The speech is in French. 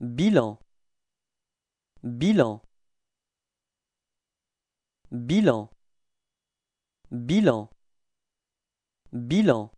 bilan bilan bilan bilan bilan